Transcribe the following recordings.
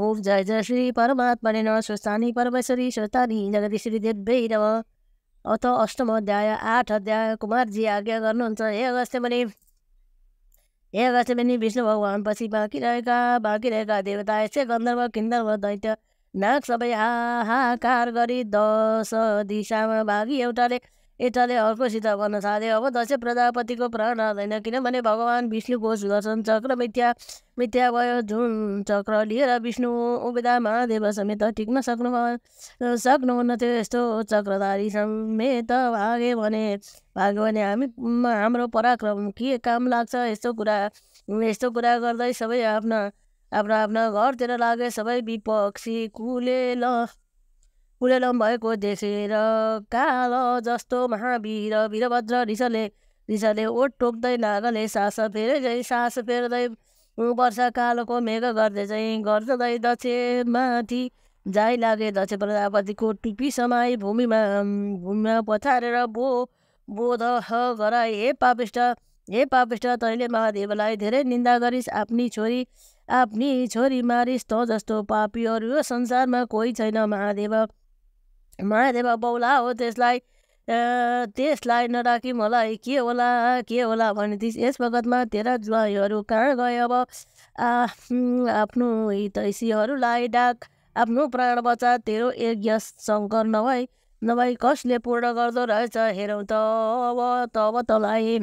ओम जय जय श्री परमात्मने नम स्वस्थानी परमेश्वरी स्वस्थानी श्री देव्यै नम अथ अष्टम अध्याय आठ अध्याय कुमारजी आज्ञा गर्नुहुन्छ हे अगस्त्य पनि हे अगस्त्य पनि विष्णु पछि बाँकी रहेका बाँकी रहेका देवता यसै गन्धर्व किन्धर्व दैत्य नाग सबै हाहाकार गरी दश दिशामा भागी एउटाले यताले अर्कोसित गर्न थाल्यो अब दसैँ प्रजापतिको प्राण हाल्दैन किनभने भगवान् विष्णु घोष गर्छन् चक्र मिथ्या मिथ्या भयो जुन चक्र लिएर विष्णु उभिदा महादेव समेत टिक्न सक्नु सक्नुहुन्न थियो यस्तो चक्रधारी समेत भाग्यो भने भाग्यो भने हामी हाम्रो पराक्रम के काम लाग्छ यस्तो कुरा यस्तो कुरा गर्दै सबै आफ्ना आफ्ना आफ्ना घरतिर लागे सबै विपक्षी कुले ल पुर्याउनु भएको देखेर कालो जस्तो महावीर वीरभद्र ऋषले ऋषले ओठ टोक्दै नागले सास फेर्दै सास फेर्दै वर्षा कालोको मेघ गर्दै चाहिँ गर्दै दक्षे माथि जाइ लागे दक्ष प्रजापतिको टुपी समाई भूमिमा भूमिमा पछारेर बो बोध गराए हे पापिष्ट हे पापिष्ट तैँले महादेवलाई धेरै निन्दा गरिस् आफ्नी छोरी आफ्नी छोरी मारिस् त जस्तो पापीहरू यो संसारमा कोही छैन महादेव महादेव बौला हो त्यसलाई त्यसलाई नराखी मलाई के होला के होला भनेदेखि यस बगतमा तेरा ज्वाइहरू कहाँ गए अब आफ्नो हितैसीहरूलाई डाक आफ्नो प्राण बचा तेरो यज्ञ शङ्कर नभई नभई कसले पूर्ण गर्दो रहेछ हेरौँ त अब त अब तँलाई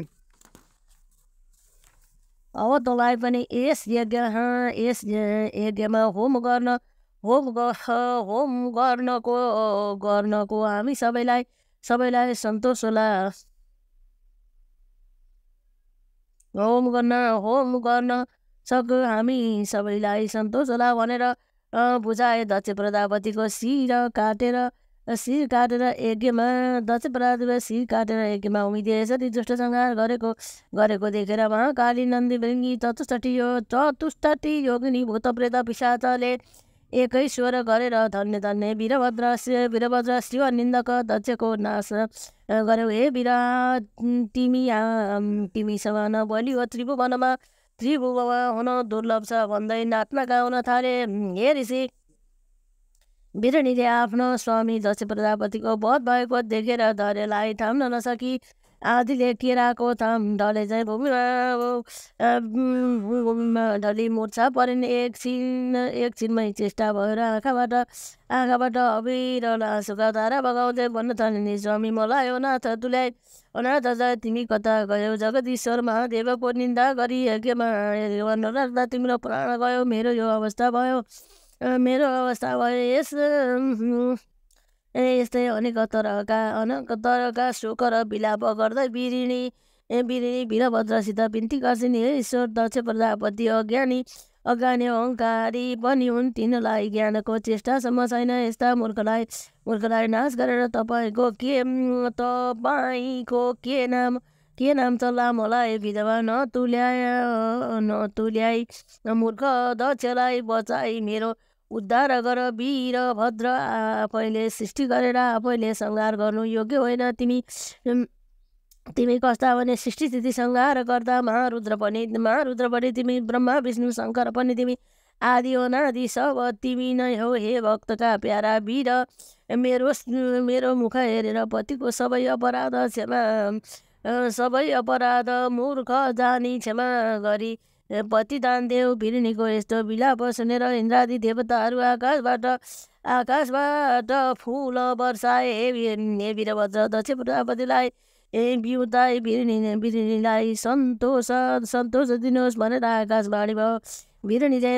अब तँलाई पनि यस यज्ञ यस यज्ञमा होम गर्न होम होम गर्नको गर्नको हामी सबैलाई सबैलाई सन्तोष होला होम गर्न होम गर्न सक हामी सबैलाई सन्तोष होला भनेर बुझाए दक्ष प्रजापतिको शिर काटेर शिर काटेर यज्ञमा दक्ष प्रजापतिको शिर काटेर यज्ञमा उमिदिए यसरी दुष्ट गरेको गरेको देखेर महाकाली नन्दी भृङ्गी चतुष्टी यो चतुष्टी योगिनी भूत प्रेत पिसाचले एकै स्वर गरेर धन्य धन्य वीरभद्र वीरभद्र शिव निन्दक दक्षको नाश गर्यौ हे वीर तिमी तिमी समान बलियो त्रिभुवनमा त्रिभुवन हुन दुर्लभ छ भन्दै नाच्न गाउन थाले हे ऋषि बिरणीले आफ्नो स्वामी दक्ष प्रजापतिको वध भएको देखेर धैर्यलाई थाम्न नसकी आधीले केराको त ढले चाहिँ भूमिमा ढली मुर्छा परेन एकछिन एकछिनमै चेष्टा भएर आँखाबाट आँखाबाट अबिरहन आँसुका धारा बगाउँदै भन्न थाले नि स्वामी मलाई हो दुलाई तुलाई हो तिमी कता गयौ जगदीश्वर महादेवको निन्दा गरी यज्ञमा तिम्रो प्राण गयो मेरो यो अवस्था भयो मेरो अवस्था भयो यस यस्तै अनेक तरका अनेक तरका शोक र विलाप गर्दै बिरिणी ए बिरिणी वीरभद्रसित बिन्ती गर्छिन् हे ईश्वर दक्ष प्रजापति अज्ञानी अज्ञानी अहङ्कारी पनि हुन् तिनलाई ज्ञानको चेष्टासम्म छैन यस्ता मूर्खलाई मूर्खलाई नाश गरेर तपाईँको के तपाईँको के नाम के नाम छ लामोलाई ए विधवा न नतुल्याई मूर्ख दक्षलाई बचाई मेरो उद्धार गर वीर भद्र आफैले सृष्टि गरेर आफैले सङ्घार गर्नु योग्य होइन तिमी तिमी कस्ता भने स्थिति सङ्घार गर्दा महारुद्र पनि महारुद्र पनि तिमी ब्रह्मा विष्णु शङ्कर पनि तिमी आदि अनादि सब तिमी नै हो हे भक्तका प्यारा वीर मेरो मेरो मुख हेरेर पतिको सबै अपराध क्षमा सबै अपराध मूर्ख जानी क्षमा गरी पतिदान देव भिरिनीको यस्तो विलाप सुनेर इन्द्रादि देवताहरू आकाशबाट आकाशबाट फुल वर्षाए हे वीरभद्र दक्ष प्रजापतिलाई ए बिउताई भिरिनी भिरिनीलाई सन्तोष सन्तोष दिनुहोस् भनेर आकाशवाणी भयो भिरिनीले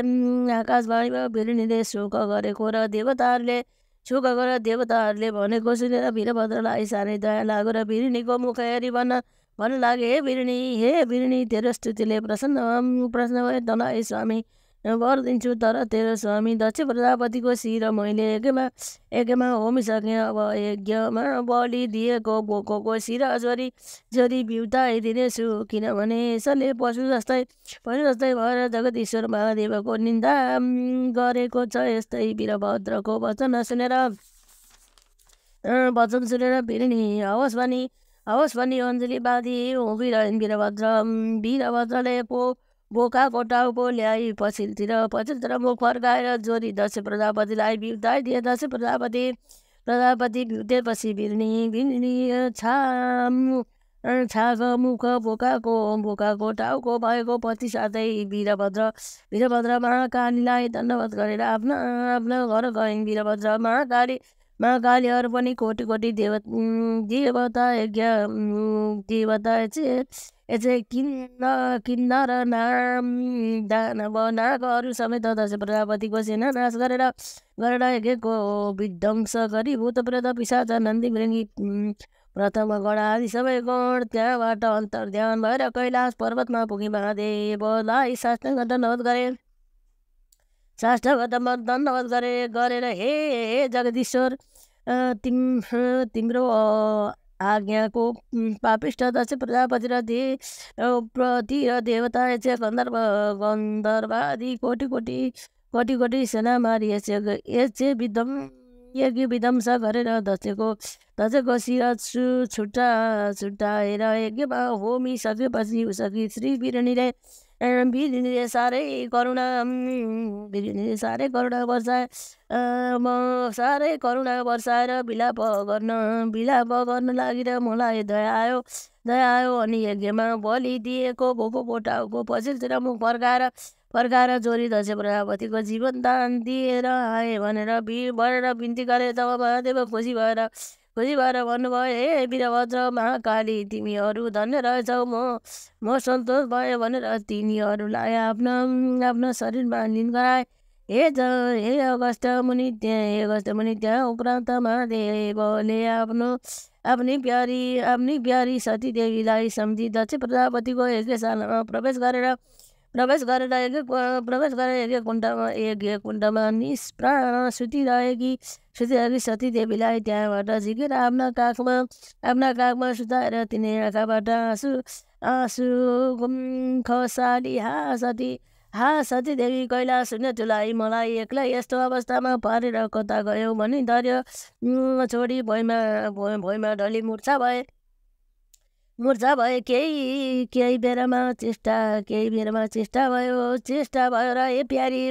आकाशवाणी भयो भिरिनीले शोक गरेको र देवताहरूले शोक गरेर देवताहरूले भनेको सुनेर वीरभद्रलाई साह्रै दया लाग्यो र भिरिनीको मुख हेरी भन्न भन्नु लाग्यो हे बिर्णी हे बिरिणी तेरो स्तुतिले प्रसन्न प्रसन्न भयो धन स्वामी वर दिन्छु तर तेरो स्वामी दक्ष प्रजापतिको शिर मैले एकैमा एकैमा होमिसकेँ अब यज्ञमा बलि दिएको बोकोको शिर छोरी छोरी बिउताइदिनेछु किनभने यसले पशु जस्तै पशु जस्तै भएर ईश्वर महादेवको निन्दा गरेको छ यस्तै वीरभद्रको वचन सुनेर वचन सुनेर बिरिणी हवस् भनी हवस् भनी अञ्जली बाँधी हो बिरन वीरभद्र वीरभद्रले पो बोका पो ल्याई पछिल्तिर पछिल्लोतिर मुख फर्काएर जोरी दसैँ प्रजापतिलाई बिउदाइदिए दिए प्रजापति प्रजापति बिउदेपछि भिर्नी बिर्नी छाम छाग मुख बोकाको बोकाको टाउको भएको पति साथै वीरभद्र वीरभद्र महाकालीलाई धन्यवाद गरेर आफ्ना आफ्ना घर गइन् वीरभद्र महाकाली महाकालीहरू पनि कोटि कोटी देव देवता यज्ञ देवता चाहिँ किन्न र नाम दानव नागहरू समेत दश प्रजापतिको सेना नाश गरेर गरेर यज्ञको विध्वंस गरी भूत प्रेत पिसाच नन्दी मृङ्गी प्रथम गण आदि सबै गण त्यहाँबाट अन्तर ध्यान भएर कैलाश पर्वतमा पुगे महादेवलाई साष्टाङ्ग नवत गरे म धन्यवाद गरे गरेर हे हे जगदीश्वर तिम तिम्रो आज्ञाको पापिष्ट दक्ष प्रजापति र दे प्रति र देवता यस गन्धर्व गन्धर्वादी कोटि कोटि कोटि कोटि सेना मारि यस यक्ष विदम यज्ञ विध्वंस गरेर दसैँको दक्षको शिर छु छुट्टा छुट्टाएर यज्ञमा होमिसकेपछि उसकी श्री बिरणीले बिर्ने साह्रै करुणा बिर्ने साह्रै करुणा वर्षाए म साह्रै करुणा वर्षाएर बिलाप गर्न बिलाप गर्न लागेर मलाई दया आयो दया आयो अनि यज्ञमा दिएको भोको पोटाउको पछिल्लोतिर मुख फर्काएर फर्काएर जोरी दसैँ प्रजापतिको दान दिएर आएँ भनेर भि भनेर बिन्ती गरेँ तब महादेव खुसी भएर खुसी भएर भन्नुभयो हे वीरभद्र महाकाली तिमीहरू धन्य रहेछौ म म सन्तोष भयो भनेर तिनीहरूलाई आफ्नो आफ्नो शरीरमा लिन गराए हे ज हे अगस्त मुनि त्यहाँ हे अगस्त मुनि त्यहाँ उपरान्त महादेवले आफ्नो आफ्नै प्यारी आफ्नै प्यारी देवीलाई सम्झी दक्ष प्रजापतिको एकै सालमा प्रवेश गरेर प्रवेश गरेर एकै प्रवेश गरेर एकै कुण्डमा एक कुण्डमा निष्प्राण सुतिरहेकी सती सतीदेवीलाई त्यहाँबाट झिकेर आफ्ना काखमा आफ्ना काखमा सुताएर तिनी आँखाबाट आँसु आँसु घुम खसाली हा सती हा सतीदेवी कैला सुन्य तुलाई मलाई एक्लै यस्तो अवस्थामा पारेर कता गयो भने धर्यो छोरी भुइँमा भोइ भोइमा ढली मुर्छा भए मुर्छा भए केही केही बेरामा चेष्टा केही बेरामा चेष्टा भयो चेष्टा भयो र ए प्यारी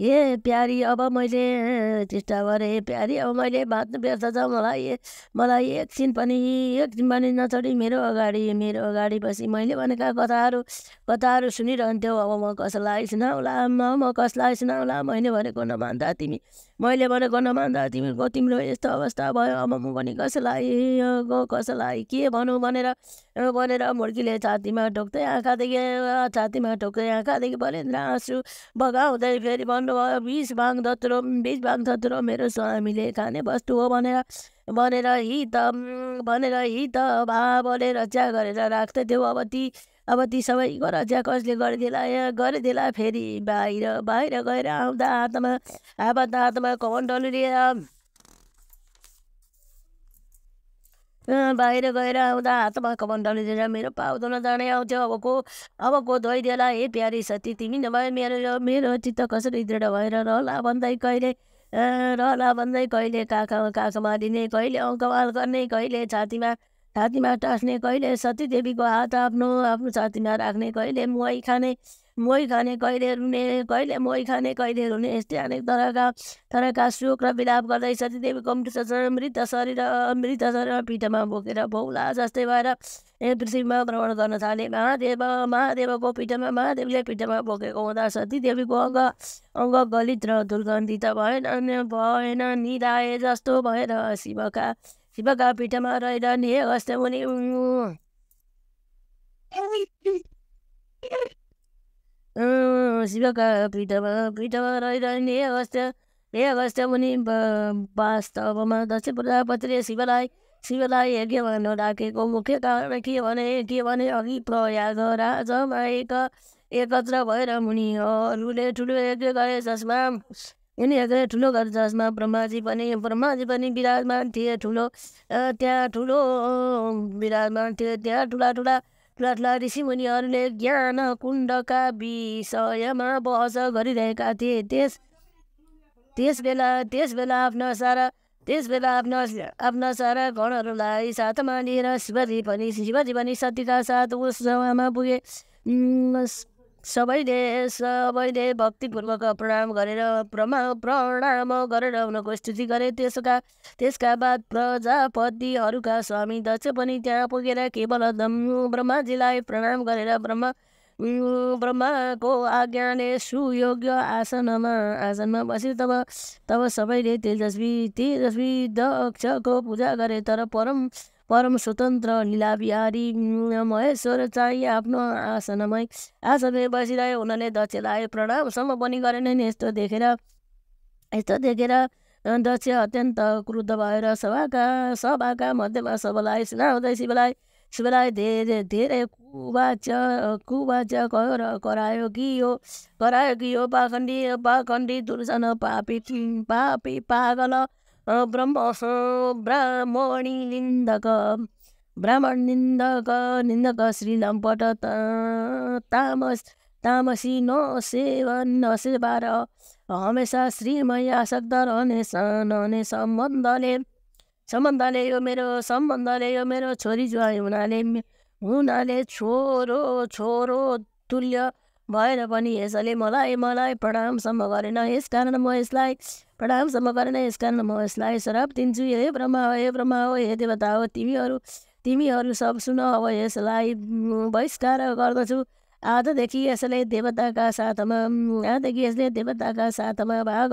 ए प्यारी अब मैले टिस्टा गरेँ प्यारी अब मैले बाँच्नु व्यर्थ छ मलाई मलाई एकछिन पनि एकछिन पनि नछोडी मेरो अगाडि मेरो अगाडि बसी मैले भनेका कथाहरू कथाहरू सुनिरहन्थ्यौ अब म कसलाई सुनाउला म म कसलाई सुनाउला मैले भनेको नमान्दा तिमी मैले भनेको नमान्दा तिमीको तिम्रो यस्तो अवस्था भयो अब म पनि कसलाई कसलाई के भनौँ भनेर भनेर मुर्गीले छातीमा ठोक्दै आँखादेखि छातीमा ठोक्दै आँखादेखि भने आँसु बगाउँदै फेरि भन्नुभयो बिस बाङ धत्रो बिस बाङ धत्रो मेरो स्वामीले खाने वस्तु हो भनेर भनेर हि त भनेर हि त भा बोलेर रक्षा गरेर थियो अब ती अब ती सबैको रचा कसले गरिदिएला गरिदिएला फेरि बाहिर बाहिर गएर आउँदा हातमा हातमा हातमा कमन्डल लिएर बाहिर गएर आउँदा हातमा कमण्डल लिएर मेरो पाउँदैन जाने आउँथ्यो अबको अबको धोइदेला हे प्यारी सती तिमी नभए मेरो मेरो चित्त कसरी दृढ भएर रहला भन्दै कहिले रहला भन्दै कहिले काका काका मारिने कहिले अङ्कवाल गर्ने कहिले छातीमा छातीमा टास्ने कहिले सतीदेवीको हात आफ्नो आफ्नो छातीमा राख्ने कहिले मुवाई खाने मोही खाने कहिले रुने कहिले मोही खाने कहिले रुने यस्तै अनेक तरका तरका शोक र विलाप गर्दै सतीदेवी कम्पिटिसन मृत शरीर मृत शरीर पिठमा बोकेर भौला जस्तै भएर पृथ्वीमा भ्रमण गर्न थाले महादेव महादेवको पिठमा महादेवले पिठमा बोकेको हुँदा सतीदेवीको अङ्ग अङ्ग गलित र दुर्गन्धित भएन भएन निधाए जस्तो भएर शिवका शिवका पिठमा रहेर नि हे मुनि शिवका पीठमा पीठमा रहिरहने अवस्था हे अवस्था मुनि वास्तवमा दक्ष प्रजापतिले शिवलाई शिवलाई भन्न राखेको मुख्य कारण के भने के भने अघि प्रयाग राजमा एक एकत्र भएर मुनिहरूले ठुलो यज्ञ गरे जसमा यज्ञ ठुलो गरे जसमा ब्रह्माजी पनि ब्रह्माजी पनि विराजमान थिए ठुलो त्यहाँ ठुलो विराजमान थिए त्यहाँ ठुला ठुला किराँतला ऋषिमुनिहरूले ज्ञान कुण्डका विषयमा बहस गरिरहेका थिए त्यस त्यस बेला त्यस बेला आफ्ना सारा त्यस बेला आफ्ना आफ्ना सारा गणहरूलाई साथमा लिएर शिवजी पनि शिवजी पनि सतीका साथ उस जमामा पुगे सबैले सबैले भक्तिपूर्वक प्रणाम गरेर प्रमा प्रणाम गरेर उनीहरूको स्तुति गरे त्यसका त्यसका बाद प्रजापतिहरूका स्वामी दक्ष पनि त्यहाँ पुगेर केवल ब्रह्माजीलाई प्रणाम गरेर ब्रह्मा ब्रह्माको आज्ञाले सुयोग्य आसनमा आसनमा बसे तब तब सबैले तेजस्वी तेजस्वी दक्षको पूजा गरे तर परम परम स्वतन्त्र लिलाबिहारी महेश्वर चाहिँ आफ्नो आसनमै आसनमै बसिरह्यो हुनाले दक्षलाई प्रणामसम्म पनि नि यस्तो देखेर यस्तो देखेर दक्ष अत्यन्त क्रुद्ध भएर सभाका सभाका मध्यमा सबलाई सुनाउँदै शिवलाई शिवलाई धेरै धेरै कुवाच कुवाच्य कर करायो कि यो करायो कि यो पाखण्डी पाखण्डी दुर्जन पापी पापी पागल ब्रह्मसो ब्राह्मणी निन्दक ब्राह्मण निन्दक निन्दक श्रीनाम पट तामस तामसी न सेवन न सेवार हमेसा श्रीमय आसक्त रहने नहुने सम्बन्धले सम्बन्धले यो मेरो सम्बन्धले यो मेरो छोरी जुवाई हुनाले हुनाले छोरो छोरो तुल्य भएर पनि यसले मलाई मलाई प्रणामसम्म गरेन यस कारण म यसलाई प्रणामसम्म गरेन यस कारण म यसलाई श्राप दिन्छु हे ब्रह्मा हो हे ब्रह्मा हो हे देवता हो तिमीहरू तिमीहरू सब सुन अब यसलाई बहिष्कार गर्दछु आजदेखि यसले देवताका साथमा आजदेखि यसले देवताका साथमा भाग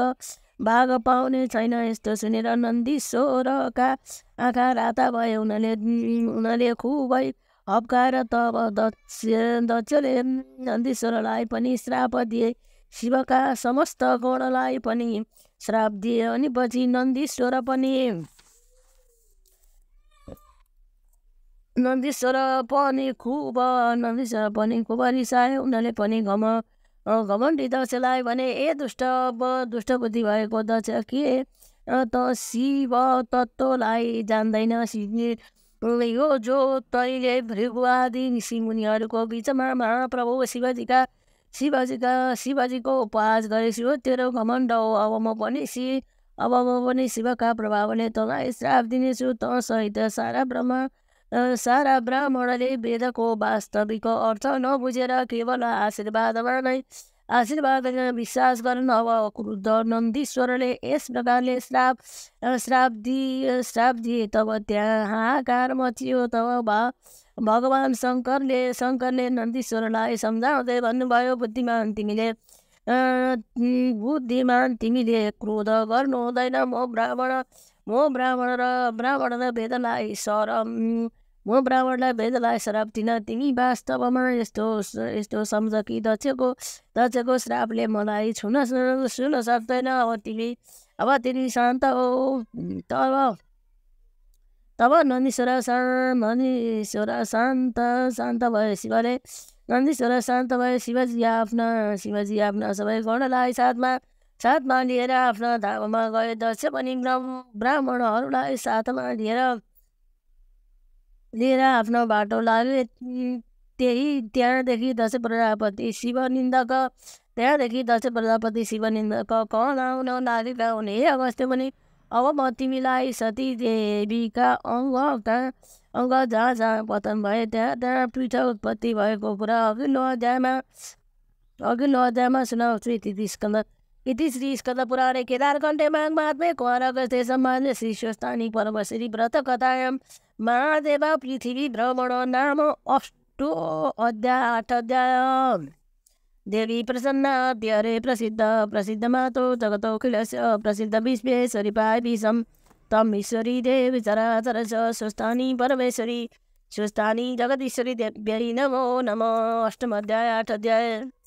भाग पाउने छैन यस्तो सुनेर नन्दी सोरका आँखा राता भए उनीहरूले उनीहरूले खुबै हप्काएर तब दक्ष दक्षले नन्दीश्वरलाई पनि श्राप दिए शिवका समस्त गणलाई पनि श्राप दिए अनि पछि नन्दीश्वर पनि नन्दीश्वर पनि खुब नन्दीश्वर पनि खुब रिसाए उनीहरूले पनि घम घमण्डी दक्षलाई भने ए दुष्ट दुष्ट बुद्धि भएको दक्ष के त शिव तत्त्वलाई जान्दैन यो जो तैले भृगुवादी ऋषि मुनिहरूको बिचमा महाप्रभु शिवजीका शिवजीका शिवजीको उपहास गरेछु हो तेरो घमण्ड हो अब म पनि सि अब म पनि शिवका प्रभावले तँलाई श्राप दिनेछु तँसहित सारा ब्रह्म सारा ब्राह्मणले वेदको वास्तविक अर्थ नबुझेर केवल आशीर्वादमा नै आशीर्वाद विश्वास गर्नु अब क्रुद्ध नन्दीश्वरले यस प्रकारले श्राप श्राप दिए श्राप दिए तब त्यहाँ हाहाकार मचियो तब भा भगवान् शङ्करले शङ्करले नन्दीश्वरलाई सम्झाउँदै भन्नुभयो बुद्धिमान तिमीले बुद्धिमान तिमीले क्रोध गर्नु हुँदैन म ब्राह्मण म ब्राह्मण र ब्राह्मण र वेदलाई सरम म ब्राह्मणलाई वेदलाई श्राप दिन तिमी वास्तवमा यस्तो यस्तो सम्झ कि दक्षको दक्षको श्रापले मलाई छुन सुन सक्दैन अब तिमी अब तिमी शान्त हो तब तब नन्दीश्वर शान्त शान्त शान्त भयो शिवले नन्दीश्वर शान्त भयो शिवजी आफ्ना शिवजी आफ्ना सबै गणलाई साथमा साथमा लिएर आफ्ना धाममा गए दक्ष पनि ब्राह्मणहरूलाई साथमा लिएर लिएर आफ्नो बाटो लाग्यो त्यही त्यहाँदेखि दश प्रजापति निन्दक त्यहाँदेखि दश प्रजापति शिवनिन्दक कौन आउन नारीका हुने हे अगस्त्य पनि अब म तिमीलाई सती देवीका कहाँ अङ्ग जहाँ जहाँ पतन भए त्यहाँ त्यहाँ पृथ उत्पत्ति भएको कुरा अघि अध्यायमा अघि अध्यायमा सुनाउँछु यति स्कन्द इति श्री स्कन्दपुराणे केदारकण्ठे माघमात्मे क्वारगस्ते सम्मान्य श्री व्रत व्रतकथायां महादेव पृथ्वी भ्रमण नाम अष्टो अध्याय आठ अध्याय देवी प्रसन्ना अरे प्रसिद्ध प्रसिद्ध मातो खिलस्य प्रसिद्ध विश्वेश्वरी पायविषं तम ईश्वरी देव चराचर स्वस्थानी परमेश्वरी स्वस्थानी जगदीश्वरी देव्यै नमो नमः अष्टम अध्याय आठ अध्याय